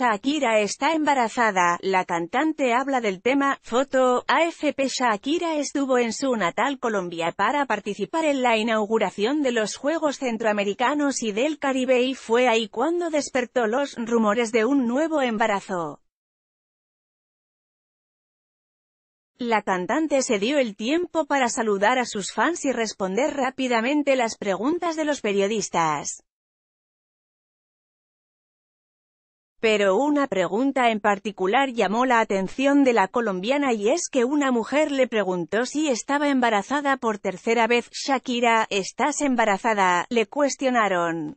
Shakira está embarazada, la cantante habla del tema, foto, AFP Shakira estuvo en su natal Colombia para participar en la inauguración de los Juegos Centroamericanos y del Caribe y fue ahí cuando despertó los rumores de un nuevo embarazo. La cantante se dio el tiempo para saludar a sus fans y responder rápidamente las preguntas de los periodistas. Pero una pregunta en particular llamó la atención de la colombiana y es que una mujer le preguntó si estaba embarazada por tercera vez. Shakira, ¿estás embarazada? Le cuestionaron.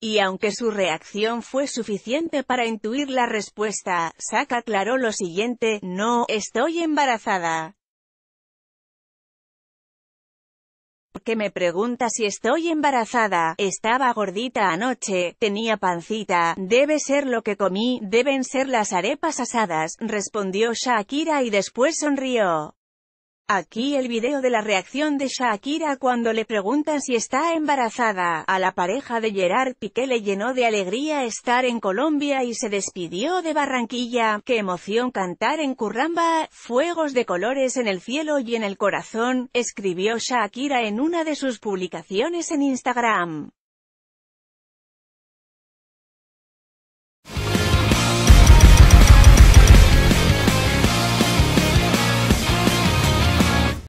Y aunque su reacción fue suficiente para intuir la respuesta, Saka aclaró lo siguiente, no, estoy embarazada. que me pregunta si estoy embarazada, estaba gordita anoche, tenía pancita, debe ser lo que comí, deben ser las arepas asadas, respondió Shakira y después sonrió. Aquí el video de la reacción de Shakira cuando le preguntan si está embarazada. A la pareja de Gerard Piqué le llenó de alegría estar en Colombia y se despidió de Barranquilla. ¡Qué emoción cantar en Curramba! Fuegos de colores en el cielo y en el corazón, escribió Shakira en una de sus publicaciones en Instagram.